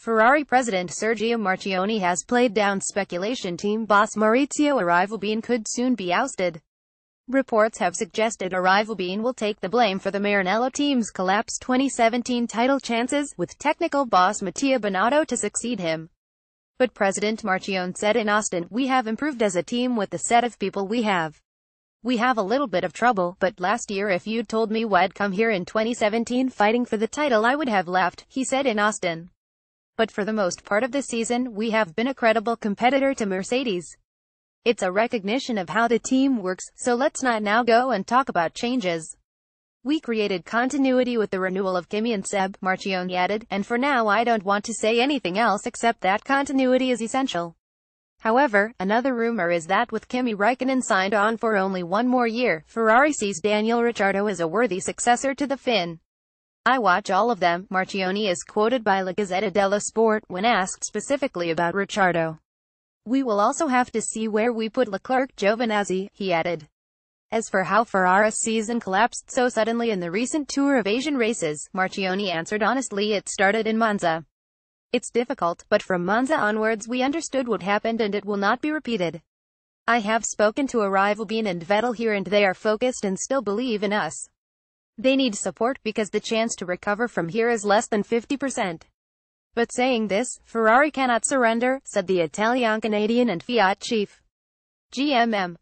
Ferrari president Sergio Marchionne has played down speculation team boss Maurizio Arrivalbene could soon be ousted. Reports have suggested Arrivalbene will take the blame for the Maranello team's collapse, 2017 title chances, with technical boss Mattia Bonato to succeed him. But President Marchionne said in Austin, We have improved as a team with the set of people we have. We have a little bit of trouble, but last year if you'd told me why I'd come here in 2017 fighting for the title I would have left, he said in Austin but for the most part of the season we have been a credible competitor to Mercedes. It's a recognition of how the team works, so let's not now go and talk about changes. We created continuity with the renewal of Kimi and Seb, Marchione added, and for now I don't want to say anything else except that continuity is essential. However, another rumor is that with Kimi Raikkonen signed on for only one more year, Ferrari sees Daniel Ricciardo as a worthy successor to the Finn. I watch all of them. Marchioni is quoted by La Gazzetta della Sport when asked specifically about Ricciardo. We will also have to see where we put Leclerc Giovinazzi, he added. As for how Ferrari's season collapsed so suddenly in the recent tour of Asian races, Marchioni answered honestly it started in Monza. It's difficult, but from Monza onwards we understood what happened and it will not be repeated. I have spoken to a rival Bean and Vettel here and they are focused and still believe in us. They need support because the chance to recover from here is less than 50%. But saying this, Ferrari cannot surrender, said the Italian-Canadian and Fiat chief. GMM